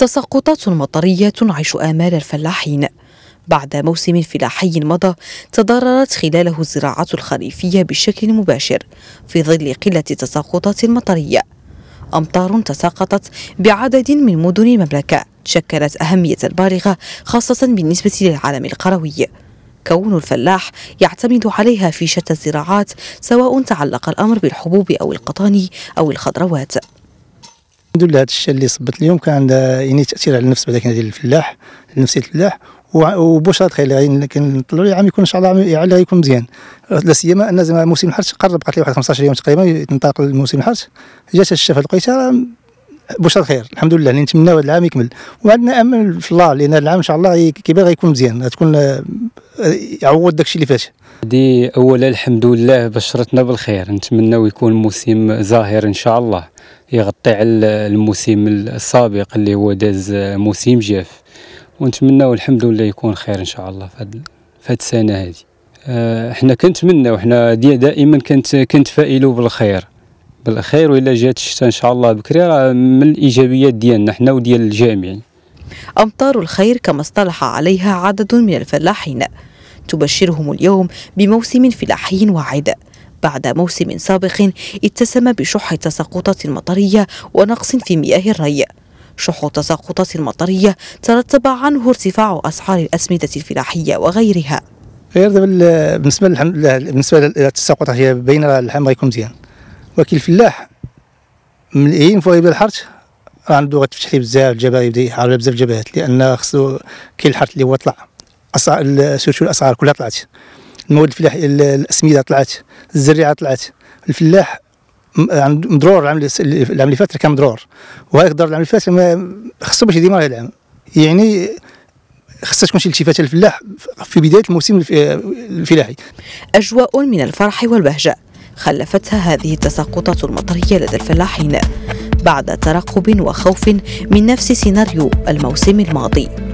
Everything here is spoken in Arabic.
تساقطات مطرية تنعش آمال الفلاحين بعد موسم فلاحي مضى تضررت خلاله الزراعة الخريفية بشكل مباشر في ظل قلة تساقطات المطرية أمطار تساقطت بعدد من مدن المملكة شكلت أهمية بالغة خاصة بالنسبة للعالم القروي كون الفلاح يعتمد عليها في شتى الزراعات سواء تعلق الأمر بالحبوب أو القطاني أو الخضروات الحمد لله هذا الشيء اللي صبت اليوم كان عنده يعني تاثير على النفس بعد كان ديال الفلاح نفسيه الفلاح وبشرى خير كنطلعوا لي عام يكون ان شاء الله عام يعني يكون مزيان لا سيما ان زعما موسم الحرث قرب قالت لي واحد 15 يوم تقريبا تنطلق الموسم الحرث جات الشفا لقيتها بشرى خير الحمد لله اللي نتمناو هذا العام يكمل وعندنا امل في الله لان العام ان شاء الله كي غيكون يكون مزيان غتكون يعوض داكشي اللي فات دي اولا الحمد لله بشرتنا بالخير نتمناو يكون موسم زاهر ان شاء الله يغطي على الموسم السابق اللي هو داز موسم جاف ونتمناو الحمد لله يكون خير ان شاء الله فهاد فهاد السنه هذه احنا كنتمناو حنا دائما كنت كنتفائلوا بالخير بالخير والا جات الشتاء ان شاء الله بكري راه من الايجابيات ديالنا حنا وديال الجميع امطار الخير كما اصطلح عليها عدد من الفلاحين تبشرهم اليوم بموسم فلاحي واعد بعد موسم سابق اتسم بشح تساقطات مطرية ونقص في مياه الري شح التساقطات المطرية ترتب عنه ارتفاع أسعار الأسمدة الفلاحية وغيرها غير بالنسبة بالنسبة للتساقطات هي بين اللحم غيكون مزيان ولكن الفلاح من اين فوق يبدا الحرث عنده غتفتح ليه بزاف الجبهات يبدا يحارب بزاف الجبهات لان خصو كاين الحرث اللي هو طلع اسعار الاسعار كلها طلعت المواد الفلاحيه الاسمده طلعت الزريعه طلعت الفلاح مضرور العام العام اللي فات كان مضرور وهذاك الدار العام اللي فات خصو باش يديمها العام يعني خصها تكون شي التفاته للفلاح في بدايه الموسم الفلاحي اجواء من الفرح والبهجه خلفتها هذه التساقطات المطريه لدى الفلاحين بعد ترقب وخوف من نفس سيناريو الموسم الماضي